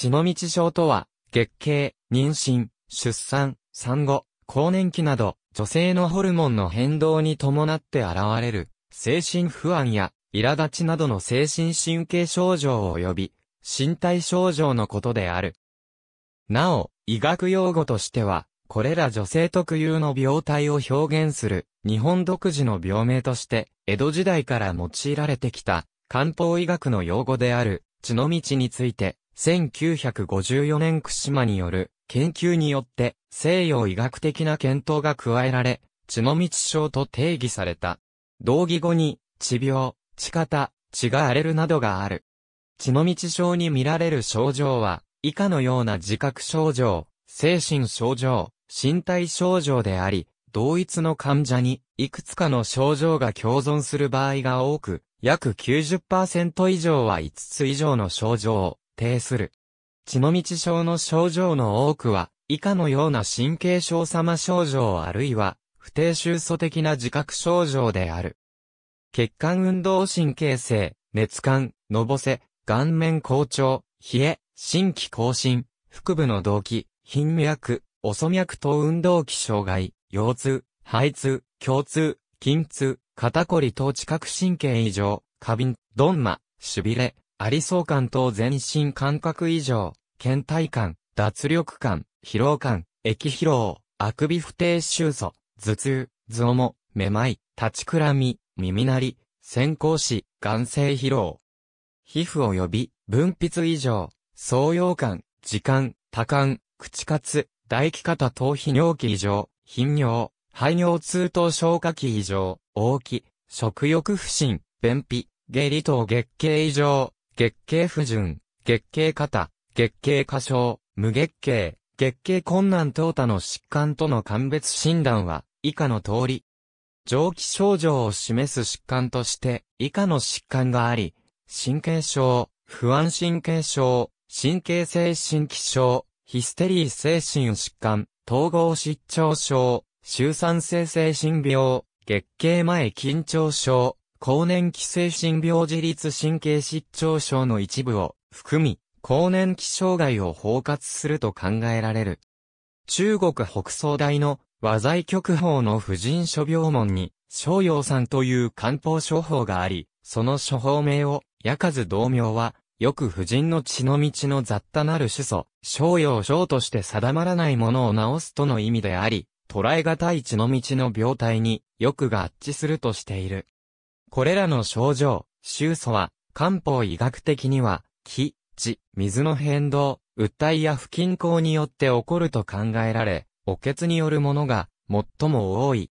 血の道症とは、月経、妊娠、出産、産後、更年期など、女性のホルモンの変動に伴って現れる、精神不安や、苛立ちなどの精神神経症状及び、身体症状のことである。なお、医学用語としては、これら女性特有の病態を表現する、日本独自の病名として、江戸時代から用いられてきた、漢方医学の用語である、血の道について、1954年串間による研究によって西洋医学的な検討が加えられ、血の道症と定義された。同義語に、血病、血型、血が荒れるなどがある。血の道症に見られる症状は、以下のような自覚症状、精神症状、身体症状であり、同一の患者にいくつかの症状が共存する場合が多く、約90%以上は5つ以上の症状、呈する。血の道症の症状の多くは、以下のような神経症様症状あるいは、不定収素的な自覚症状である。血管運動神経性、熱感、のぼせ、顔面好調、冷え、心気更新、腹部の動悸、頻脈、おそ脈等運動器障害、腰痛、肺痛、胸痛、筋痛、肩こり等知覚神経異常、過敏、ドンマ、痺れ、ありそう感と全身感覚異常、倦怠感、脱力感、疲労感、液疲労、あくび不定収素、頭痛、増も、めまい、立ちくらみ、耳鳴り、先行し、眼性疲労。皮膚及び、分泌異常、創用感、時間、多感、口活、唾液型等泌尿器異常、頻尿、排尿痛等消化器異常、大き、食欲不振、便秘、下痢等月経異常、月経不順、月経過多、月経過小、無月経、月経困難等多の疾患との鑑別診断は、以下の通り。蒸気症状を示す疾患として、以下の疾患があり、神経症、不安神経症、神経性神気症、ヒステリー精神疾患、統合失調症、周産性精神病、月経前緊張症、高年期精神病自律神経失調症の一部を含み、高年期障害を包括すると考えられる。中国北総大の和剤局法の婦人諸病門に、逍陽さんという漢方処方があり、その処方名を、やかず同名は、よく婦人の血の道の雑多なる主祖、逍陽症として定まらないものを治すとの意味であり、捉えがたい血の道の病態によく合致するとしている。これらの症状、臭素は、漢方医学的には、気、地、水の変動、訴えや不均衡によって起こると考えられ、お血によるものが最も多い。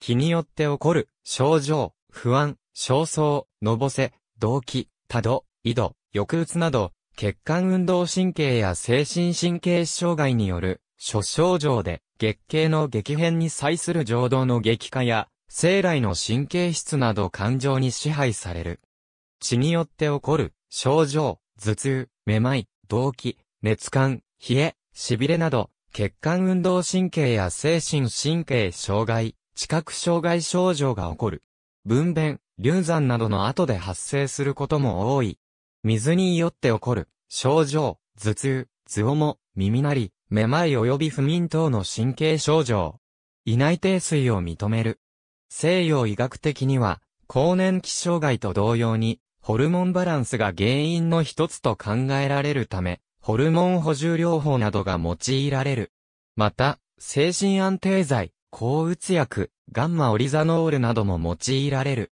気によって起こる症状、不安、焦燥、のぼせ、動悸、多度、緯度、抑うつなど、血管運動神経や精神神経障害による諸症状で、月経の激変に際する情動の激化や、生来の神経質など感情に支配される。血によって起こる、症状、頭痛、めまい、動悸、熱感、冷え、痺れなど、血管運動神経や精神神経障害、知覚障害症状が起こる。分娩、流産などの後で発生することも多い。水によって起こる、症状、頭痛、頭をも、耳鳴り、めまい及び不眠等の神経症状。胃内低水を認める。西洋医学的には、更年期障害と同様に、ホルモンバランスが原因の一つと考えられるため、ホルモン補充療法などが用いられる。また、精神安定剤、抗うつ薬、ガンマオリザノールなども用いられる。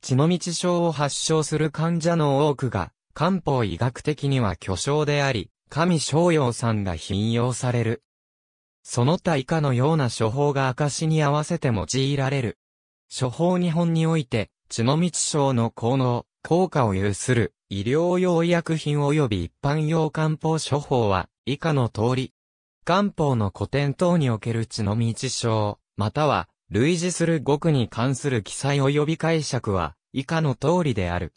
血の道症を発症する患者の多くが、漢方医学的には巨匠であり、神逍陽さんが引用される。その他以下のような処方が証に合わせて用いられる。処方日本において、血の道症の効能、効果を有する医療用医薬品及び一般用漢方処方は以下の通り。漢方の古典等における血の道症、または類似する語句に関する記載及び解釈は以下の通りである。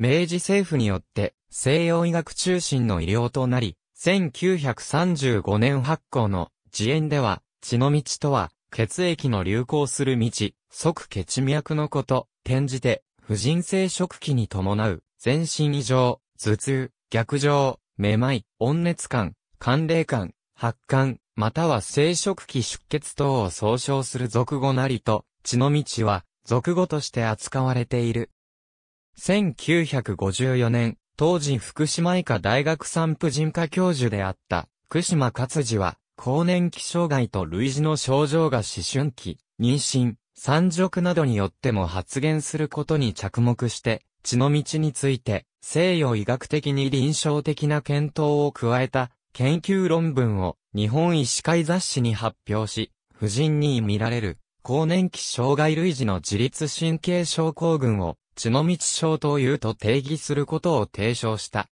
明治政府によって西洋医学中心の医療となり、1935年発行の自演では血の道とは血液の流行する道、即血脈のこと、転じて、婦人性食器に伴う、全身異常、頭痛、逆上、めまい、温熱感、寒冷感、発汗、または生殖器出血等を総称する俗語なりと、血の道は、俗語として扱われている。1954年、当時福島医科大学産婦人科教授であった、福島勝治は、更年期障害と類似の症状が思春期、妊娠、産褥などによっても発現することに着目して、血の道について、西洋医学的に臨床的な検討を加えた研究論文を日本医師会雑誌に発表し、婦人に見られる更年期障害類似の自律神経症候群を血の道症というと定義することを提唱した。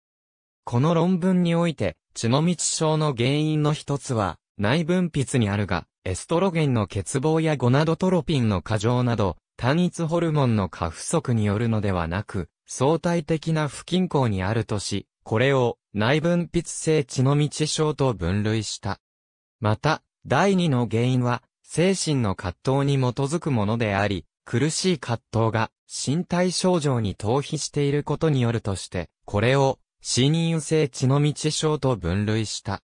この論文において、血の道症の原因の一つは、内分泌にあるが、エストロゲンの欠乏やゴナドトロピンの過剰など、単一ホルモンの過不足によるのではなく、相対的な不均衡にあるとし、これを内分泌性血の道症と分類した。また、第二の原因は、精神の葛藤に基づくものであり、苦しい葛藤が身体症状に逃避していることによるとして、これを死人認性血の道症と分類した。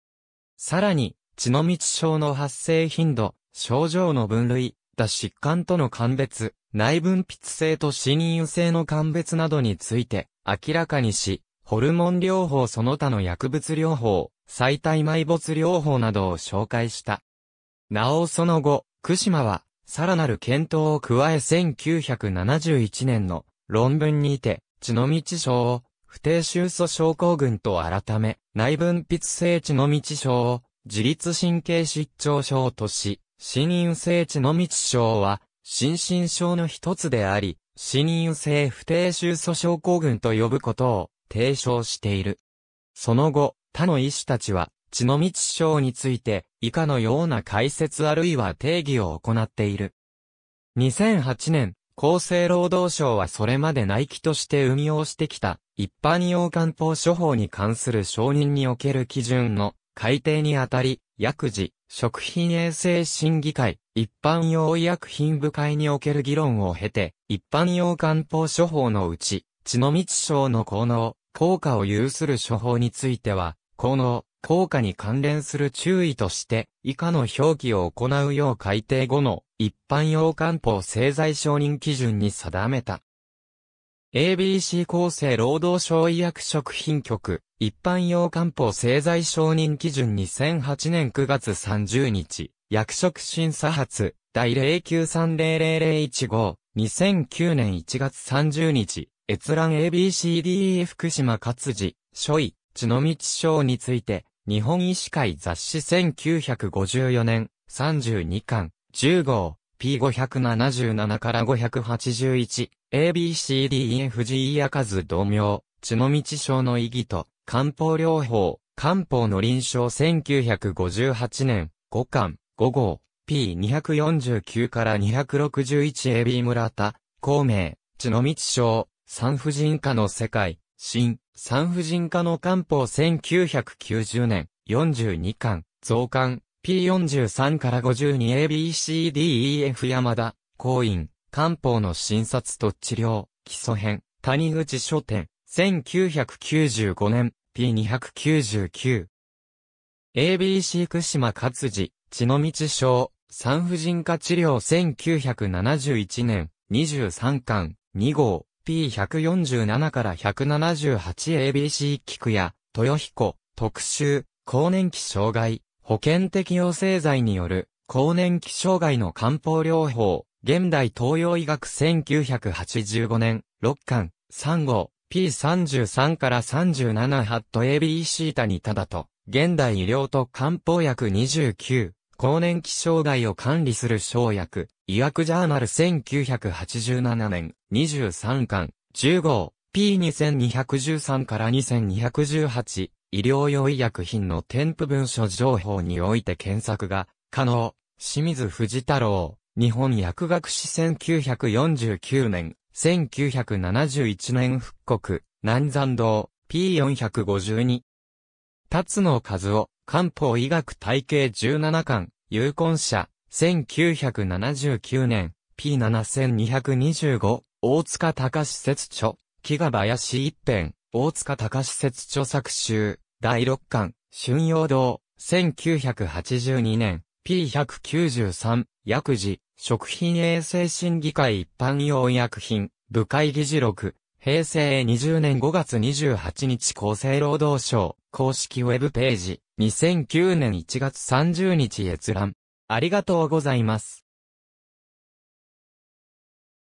さらに、血の道症の発生頻度、症状の分類、脱疾患との鑑別、内分泌性と死人認性の鑑別などについて明らかにし、ホルモン療法その他の薬物療法、最大埋没療法などを紹介した。なおその後、福島は、さらなる検討を加え1971年の論文にて、血の道症を不定収訴症候群と改め、内分泌性知の道症を、自律神経失調症とし、心因性知の道症は、心身症の一つであり、心因性不定収訴症候群と呼ぶことを提唱している。その後、他の医師たちは、血の道症について、以下のような解説あるいは定義を行っている。2008年、厚生労働省はそれまで内規として運用してきた、一般用漢方処方に関する承認における基準の改定にあたり、薬事、食品衛生審議会、一般用医薬品部会における議論を経て、一般用漢方処方のうち、血の道症の効能、効果を有する処方については、効能、効果に関連する注意として、以下の表記を行うよう改定後の一般用漢方製剤承認基準に定めた。ABC 厚生労働省医薬食品局、一般用漢方製剤承認基準2008年9月30日、薬食審査発、第0930001 5 2009年1月30日、閲覧 ABCDE 福島勝治、所医、血の道症について、日本医師会雑誌1954年、32巻、10号、P577 から581、ABCDEFG やかず同名、血の道症の意義と、漢方療法、漢方の臨床1958年、5巻、5号、P249 から261 AB 村田、孔明、血の道症、産婦人科の世界、新、産婦人科の漢方1990年、42巻、増刊、P43 から 52ABCDEF 山田、公院、漢方の診察と治療、基礎編、谷口書店、1995年、P299。ABC 福島勝治、血の道症、産婦人科治療1971年、23巻、2号、P147 から 178ABC 菊や、豊彦、特集、更年期障害、保険適用製剤による、更年期障害の漢方療法、現代東洋医学1985年、6巻、3号、P33 から37ハット ABC 谷ニタだと、現代医療と漢方薬29、更年期障害を管理する生薬、医薬ジャーナル1987年、23巻、1 5 P2213 から2218、医療用医薬品の添付文書情報において検索が可能。清水藤太郎、日本薬学史1949年、1971年復刻、南山堂、P452。辰野和夫、漢方医学体系17巻、有婚者、1979年、P7225、大塚隆史説著、木が林一辺、大塚隆史説著作集、第6巻、春陽堂、1982年、P193、薬事、食品衛生審議会一般用薬品、部会議事録、平成20年5月28日厚生労働省、公式ウェブページ。2009年1月30日閲覧。ありがとうございます。